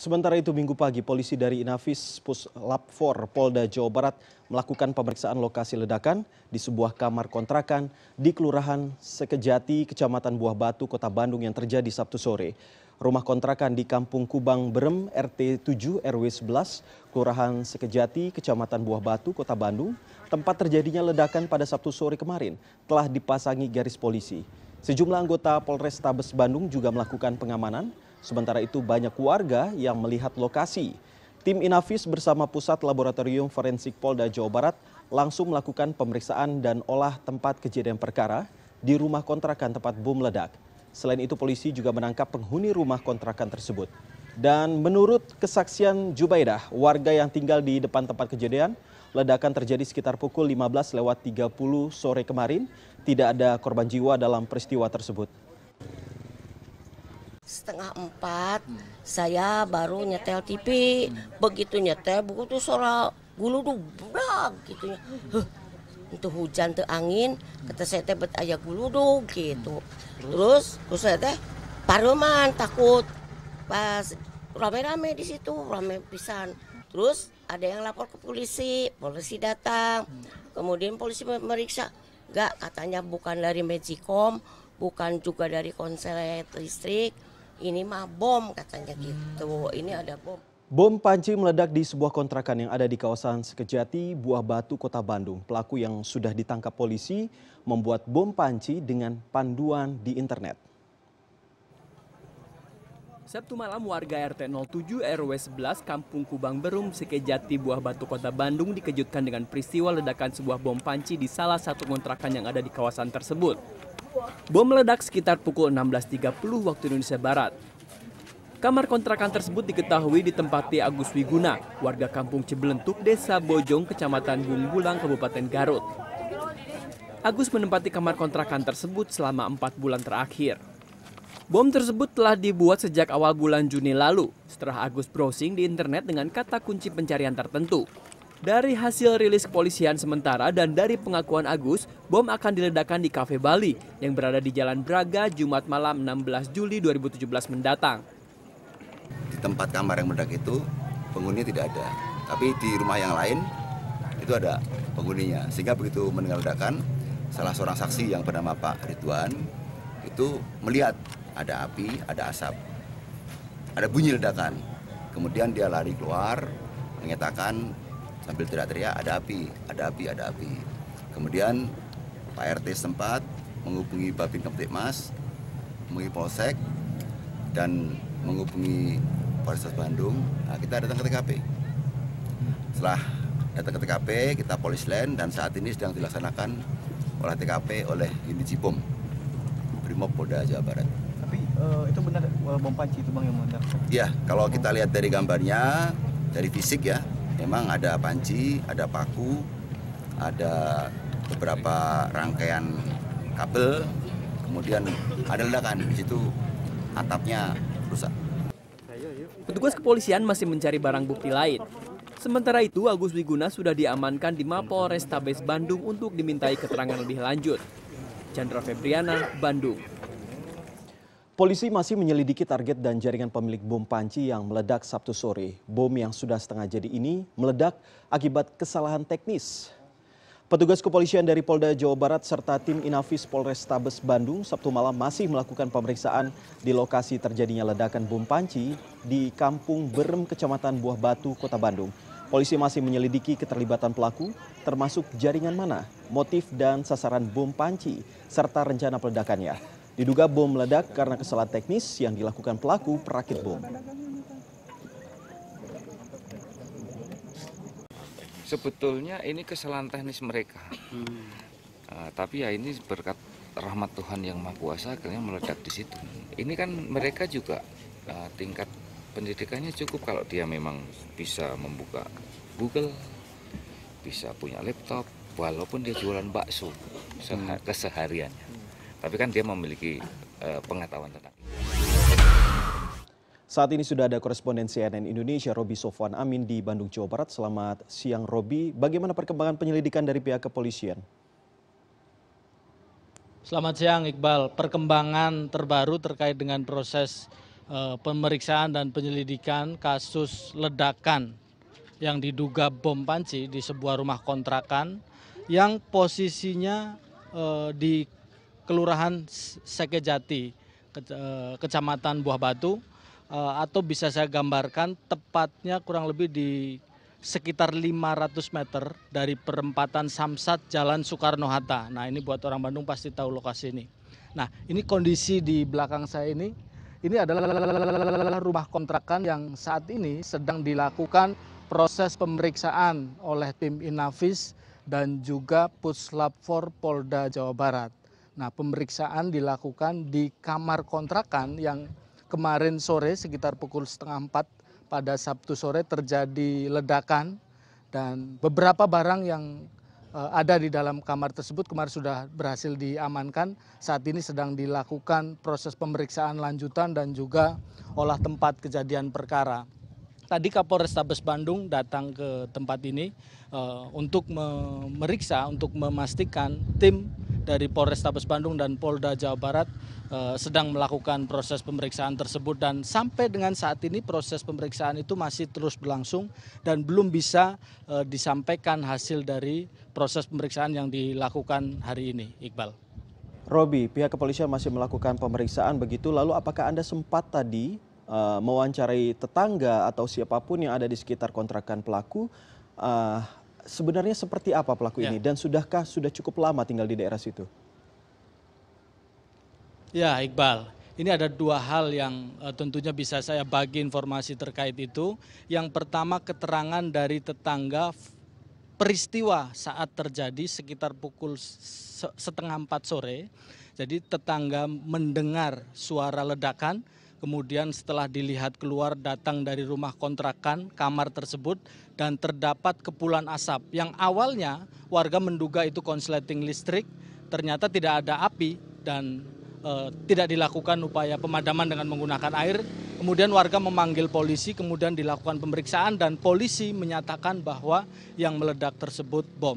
Sementara itu minggu pagi polisi dari Inafis Puslap 4 Polda Jawa Barat melakukan pemeriksaan lokasi ledakan di sebuah kamar kontrakan di Kelurahan Sekejati, Kecamatan Buah Batu, Kota Bandung yang terjadi Sabtu sore. Rumah kontrakan di Kampung Kubang Berem RT 7 RW 11, Kelurahan Sekejati, Kecamatan Buah Batu, Kota Bandung, tempat terjadinya ledakan pada Sabtu sore kemarin telah dipasangi garis polisi. Sejumlah anggota Polrestabes Bandung juga melakukan pengamanan Sementara itu banyak warga yang melihat lokasi. Tim Inavis bersama Pusat Laboratorium Forensik Polda Jawa Barat langsung melakukan pemeriksaan dan olah tempat kejadian perkara di rumah kontrakan tempat bom ledak. Selain itu polisi juga menangkap penghuni rumah kontrakan tersebut. Dan menurut kesaksian Jubaidah, warga yang tinggal di depan tempat kejadian, ledakan terjadi sekitar pukul 15.30 sore kemarin. Tidak ada korban jiwa dalam peristiwa tersebut setengah empat hmm. saya baru nyetel TV hmm. begitu nyetel buku tuh suara guludug gitu gitunya hmm. itu hujan tuh angin kata saya teh bet aya guludug gitu hmm. terus terus saya teh paruman takut pas rame-rame di situ rame pisan terus ada yang lapor ke polisi polisi datang hmm. kemudian polisi memeriksa enggak katanya bukan dari Magicom bukan juga dari konser listrik ini mah bom katanya gitu ini ada bom Bom panci meledak di sebuah kontrakan yang ada di kawasan Sekejati, Buah Batu, Kota Bandung. Pelaku yang sudah ditangkap polisi membuat bom panci dengan panduan di internet. Sabtu malam warga RT 07 RW 11 Kampung Kubang Berum, Sekejati, Buah Batu, Kota Bandung dikejutkan dengan peristiwa ledakan sebuah bom panci di salah satu kontrakan yang ada di kawasan tersebut. Bom meledak sekitar pukul 16.30 waktu Indonesia Barat. Kamar kontrakan tersebut diketahui ditempati Agus Wiguna, warga kampung Cibelentuk, Desa Bojong, Kecamatan Bungbulang, Kabupaten Garut. Agus menempati kamar kontrakan tersebut selama empat bulan terakhir. Bom tersebut telah dibuat sejak awal bulan Juni lalu, setelah Agus browsing di internet dengan kata kunci pencarian tertentu. Dari hasil rilis kepolisian sementara dan dari pengakuan Agus, bom akan diledakkan di Cafe Bali yang berada di Jalan Braga Jumat malam 16 Juli 2017 mendatang. Di tempat kamar yang meledak itu penghuni tidak ada, tapi di rumah yang lain itu ada penghuninya. Sehingga begitu mendengar ledakan, salah seorang saksi yang bernama Pak Ridwan itu melihat ada api, ada asap, ada bunyi ledakan. Kemudian dia lari keluar, menyatakan sambil teriak-teriak ada api, ada api, ada api. Kemudian Pak RT sempat menghubungi Babin Keptikmas, menghubungi Polsek, dan menghubungi Polres Bandung. Nah, kita datang ke TKP. Setelah datang ke TKP, kita polis land dan saat ini sedang dilaksanakan olah TKP oleh Indi Cipom, Brimob Polda Jawa Barat. Tapi uh, itu benar eh, bom panci itu bang yang meledak? Iya, kalau kita oh. lihat dari gambarnya, dari fisik ya, memang ada panci, ada paku, ada beberapa rangkaian kabel, kemudian ada ledakan di situ atapnya rusak. Petugas kepolisian masih mencari barang bukti lain. Sementara itu, Agus Wiguna sudah diamankan di Mapol Restabes Bandung untuk dimintai keterangan lebih lanjut. Chandra Febriana, Bandung. Polisi masih menyelidiki target dan jaringan pemilik bom panci yang meledak Sabtu sore. Bom yang sudah setengah jadi ini meledak akibat kesalahan teknis. Petugas kepolisian dari Polda Jawa Barat serta tim Inafis Polrestabes Bandung Sabtu malam masih melakukan pemeriksaan di lokasi terjadinya ledakan bom panci di Kampung Berem, Kecamatan Buah Batu, Kota Bandung. Polisi masih menyelidiki keterlibatan pelaku, termasuk jaringan mana, motif dan sasaran bom panci, serta rencana peledakannya. Diduga bom meledak karena kesalahan teknis yang dilakukan pelaku perakit bom. Sebetulnya ini kesalahan teknis mereka. Hmm. Uh, tapi ya ini berkat rahmat Tuhan yang Maha Kuasa akhirnya meledak di situ. Ini kan mereka juga uh, tingkat pendidikannya cukup kalau dia memang bisa membuka Google, bisa punya laptop, walaupun dia jualan bakso hmm. kesehariannya tapi kan dia memiliki uh, pengetahuan tentang itu. Saat ini sudah ada koresponden CNN Indonesia Robi Sofwan Amin di Bandung, Jawa Barat. Selamat siang Robi. Bagaimana perkembangan penyelidikan dari pihak kepolisian? Selamat siang Iqbal. Perkembangan terbaru terkait dengan proses uh, pemeriksaan dan penyelidikan kasus ledakan yang diduga bom panci di sebuah rumah kontrakan yang posisinya uh, di Kelurahan Sekejati, eh, Kecamatan Buah Batu, eh, atau bisa saya gambarkan tepatnya kurang lebih di sekitar 500 meter dari perempatan Samsat Jalan Soekarno-Hatta. Nah ini buat orang Bandung pasti tahu lokasi ini. Nah ini kondisi di belakang saya ini, ini adalah rumah kontrakan yang saat ini sedang dilakukan proses pemeriksaan oleh tim Inavis dan juga Puslap 4 Polda Jawa Barat. Nah, pemeriksaan dilakukan di kamar kontrakan yang kemarin sore sekitar pukul setengah empat pada Sabtu sore terjadi ledakan dan beberapa barang yang eh, ada di dalam kamar tersebut kemarin sudah berhasil diamankan. Saat ini sedang dilakukan proses pemeriksaan lanjutan dan juga olah tempat kejadian perkara. Tadi Kapolrestabes Bandung datang ke tempat ini uh, untuk memeriksa, untuk memastikan tim dari Polrestabes Bandung dan Polda Jawa Barat eh, sedang melakukan proses pemeriksaan tersebut dan sampai dengan saat ini proses pemeriksaan itu masih terus berlangsung dan belum bisa eh, disampaikan hasil dari proses pemeriksaan yang dilakukan hari ini, Iqbal. Robi, pihak kepolisian masih melakukan pemeriksaan begitu. Lalu apakah Anda sempat tadi uh, mewawancarai tetangga atau siapapun yang ada di sekitar kontrakan pelaku uh, sebenarnya seperti apa pelaku ya. ini dan sudahkah sudah cukup lama tinggal di daerah situ? Ya, Iqbal. Ini ada dua hal yang uh, tentunya bisa saya bagi informasi terkait itu. Yang pertama keterangan dari tetangga peristiwa saat terjadi sekitar pukul setengah empat sore. Jadi tetangga mendengar suara ledakan, kemudian setelah dilihat keluar datang dari rumah kontrakan kamar tersebut dan terdapat kepulan asap yang awalnya warga menduga itu konsleting listrik ternyata tidak ada api dan e, tidak dilakukan upaya pemadaman dengan menggunakan air Kemudian warga memanggil polisi, kemudian dilakukan pemeriksaan dan polisi menyatakan bahwa yang meledak tersebut bom.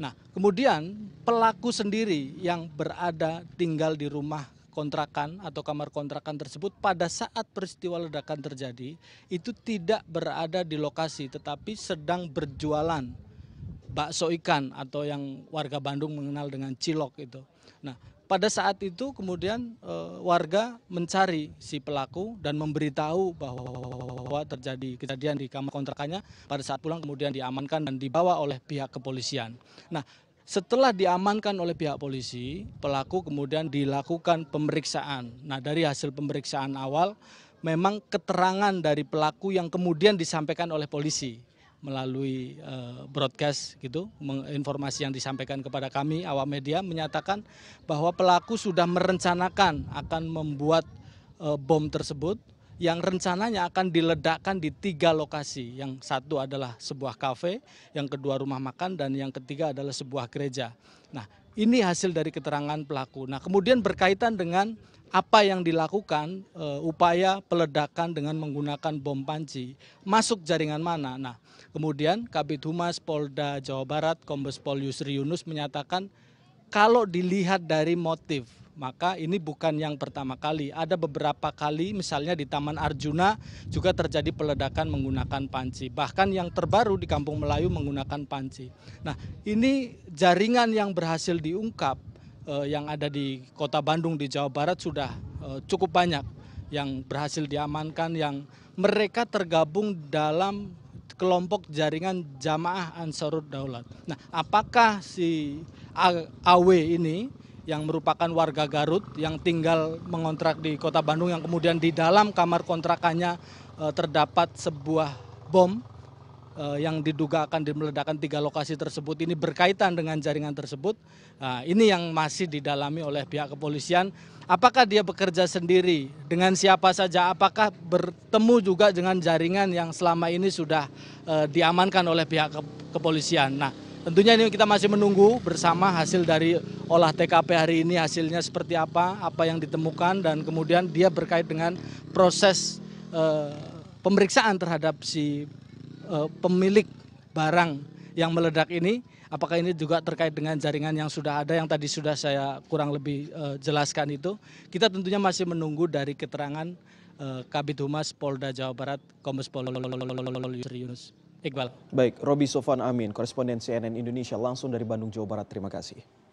Nah, kemudian pelaku sendiri yang berada tinggal di rumah kontrakan atau kamar kontrakan tersebut pada saat peristiwa ledakan terjadi itu tidak berada di lokasi tetapi sedang berjualan bakso ikan atau yang warga Bandung mengenal dengan cilok itu. Nah, pada saat itu kemudian e, warga mencari si pelaku dan memberitahu bahwa terjadi kejadian di kamar kontrakannya. Pada saat pulang kemudian diamankan dan dibawa oleh pihak kepolisian. Nah, setelah diamankan oleh pihak polisi, pelaku kemudian dilakukan pemeriksaan. Nah, dari hasil pemeriksaan awal, memang keterangan dari pelaku yang kemudian disampaikan oleh polisi melalui eh, broadcast gitu, informasi yang disampaikan kepada kami awam media menyatakan bahwa pelaku sudah merencanakan akan membuat eh, bom tersebut yang rencananya akan diledakkan di tiga lokasi. Yang satu adalah sebuah kafe, yang kedua rumah makan, dan yang ketiga adalah sebuah gereja. Nah, ini hasil dari keterangan pelaku. Nah, kemudian berkaitan dengan apa yang dilakukan e, upaya peledakan dengan menggunakan bom panci masuk jaringan mana. Nah, kemudian Kabit Humas Polda Jawa Barat Kombes Pol Yusri Yunus menyatakan kalau dilihat dari motif maka ini bukan yang pertama kali. Ada beberapa kali misalnya di Taman Arjuna juga terjadi peledakan menggunakan panci. Bahkan yang terbaru di Kampung Melayu menggunakan panci. Nah, ini jaringan yang berhasil diungkap eh, yang ada di Kota Bandung di Jawa Barat sudah eh, cukup banyak yang berhasil diamankan yang mereka tergabung dalam kelompok jaringan jamaah Ansarud Daulat. Nah, apakah si AW ini yang merupakan warga Garut yang tinggal mengontrak di kota Bandung yang kemudian di dalam kamar kontrakannya eh, terdapat sebuah bom eh, yang diduga akan meledakan tiga lokasi tersebut ini berkaitan dengan jaringan tersebut. Nah, ini yang masih didalami oleh pihak kepolisian. Apakah dia bekerja sendiri dengan siapa saja? Apakah bertemu juga dengan jaringan yang selama ini sudah eh, diamankan oleh pihak kepolisian? Nah, Tentunya ini kita masih menunggu bersama hasil dari olah TKP hari ini hasilnya seperti apa, apa yang ditemukan dan kemudian dia berkait dengan proses uh, pemeriksaan terhadap si uh, pemilik barang yang meledak ini. Apakah ini juga terkait dengan jaringan yang sudah ada yang tadi sudah saya kurang lebih uh, jelaskan itu. Kita tentunya masih menunggu dari keterangan uh, Kabit Humas Polda Jawa Barat Kombes Pol Yusri Yunus. Iqbal. Baik, Robi Sofan Amin, koresponden CNN Indonesia langsung dari Bandung, Jawa Barat. Terima kasih.